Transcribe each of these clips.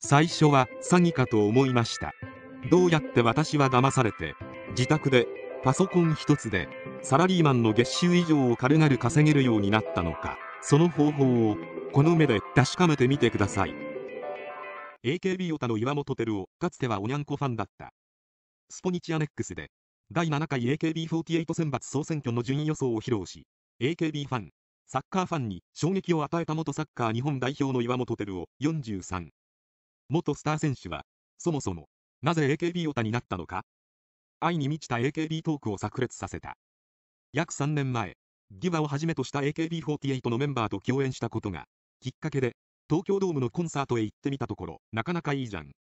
最初は詐欺かと思いましたどうやって私は騙されて自宅でパソコン一つでサラリーマンの月収以上を軽々稼げるようになったのかその方法をこの目で確かめてみてください AKB オタの岩本照夫かつてはおにゃんこファンだったスポニチアネックスで第7回 AKB48 選抜総選挙の順位予想を披露し AKB ファンサッカーファンに衝撃を与えた元サッカー日本代表の岩本照夫43元スター選手は、そもそも、なぜ AKB オタになったのか愛に満ちた AKB トークを炸裂させた。約3年前、ギバをはじめとした AKB48 のメンバーと共演したことが、きっかけで、東京ドームのコンサートへ行ってみたところ、なかなかいいじゃん。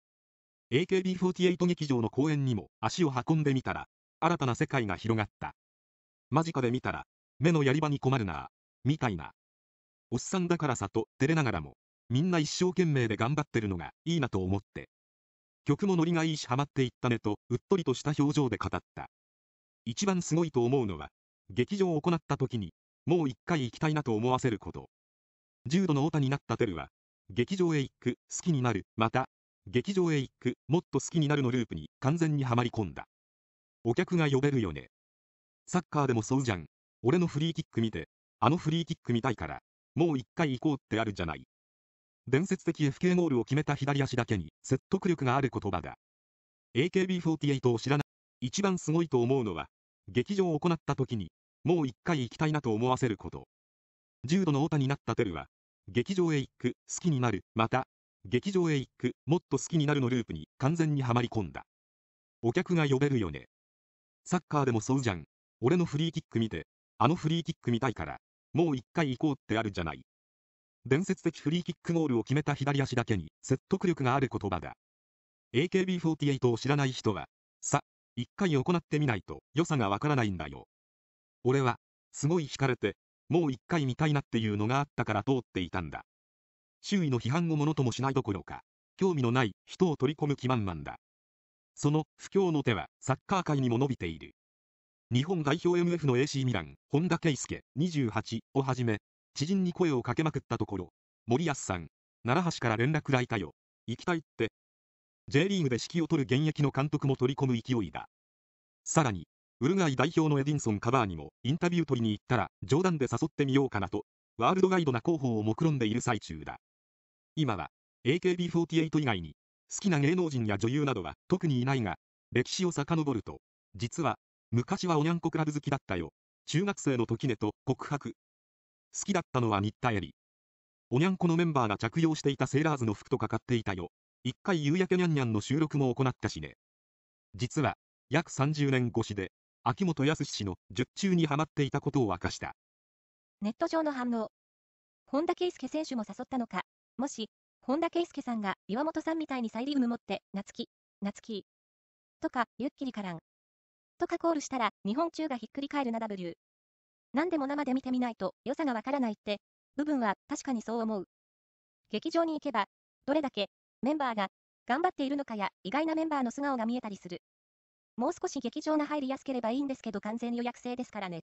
AKB48 劇場の公演にも足を運んでみたら、新たな世界が広がった。間近で見たら、目のやり場に困るなみたいな。おっさんだからさと、照れながらも、みんな一生懸命で頑張ってるのがいいなと思って。曲もノリがいいしハマっていったねと、うっとりとした表情で語った。一番すごいと思うのは、劇場を行った時に、もう一回行きたいなと思わせること。重度のオタになったテルは、劇場へ行く、好きになる、また、劇場へ行く、もっと好きになるのループに完全にはまり込んだ。お客が呼べるよね。サッカーでもそうじゃん。俺のフリーキック見て、あのフリーキック見たいから、もう一回行こうってあるじゃない。伝説的 FK ゴールを決めた左足だけに説得力がある言葉だ。AKB48 を知らない。一番すごいと思うのは、劇場を行った時に、もう一回行きたいなと思わせること。重度のオタになったテルは、劇場へ行く、好きになる、また、劇場へ行く、もっと好きになるのループに完全にはまり込んだ。お客が呼べるよね。サッカーでもそうじゃん。俺のフリーキック見て、あのフリーキック見たいから、もう一回行こうってあるじゃない。伝説的フリーキックゴールを決めた左足だけに説得力がある言葉だ。AKB48 を知らない人は、さ、一回行ってみないと良さがわからないんだよ。俺は、すごい惹かれて、もう一回見たいなっていうのがあったから通っていたんだ。周囲の批判をものともしないどころか、興味のない人を取り込む気満々だ。その不況の手はサッカー界にも伸びている。日本代表 MF の AC ミラン、本田圭佑28をはじめ、知人に声をかけまくったところ、森保さん、奈良橋から連絡来たよ。行きたいって。J リーグで指揮を取る現役の監督も取り込む勢いだ。さらに、ウルガイ代表のエディンソン・カバーにもインタビュー取りに行ったら冗談で誘ってみようかなと、ワールドガイドな広報を目論んでいる最中だ。今は、AKB48 以外に、好きな芸能人や女優などは特にいないが、歴史を遡ると、実は、昔はおにゃんこクラブ好きだったよ。中学生の時ねと告白、好きだったのは新田絵里。おにゃんこのメンバーが着用していたセーラーズの服とかかっていたよ。一回夕焼けにゃんにゃんの収録も行ったしね。実は、約30年越しで、秋元康氏の術中にはまっていたことを明かした。ネット上の反応。本田圭佑選手も誘ったのか、もし、本田圭佑さんが岩本さんみたいにサイリウム持って、夏木、夏木、とか、ゆっきりからん。とかコールしたら、日本中がひっくり返るな W。何でも生で見てみないと良さがわからないって、部分は確かにそう思う。劇場に行けば、どれだけメンバーが頑張っているのかや意外なメンバーの素顔が見えたりする。もう少し劇場が入りやすければいいんですけど完全予約制ですからね。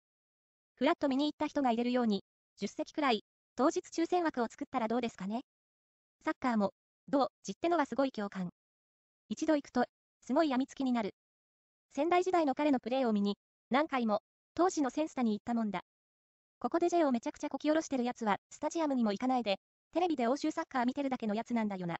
フラッと見に行った人が入れるように、10席くらい、当日抽選枠を作ったらどうですかね。サッカーも、どう、じってのはすごい共感。一度行くと、すごい病みつきになる。仙台時代の彼のプレーを見に、何回も当時のセンスタに行ったもんだ。ここで J をめちゃくちゃこき下ろしてるやつは、スタジアムにも行かないで、テレビで欧州サッカー見てるだけのやつなんだよな。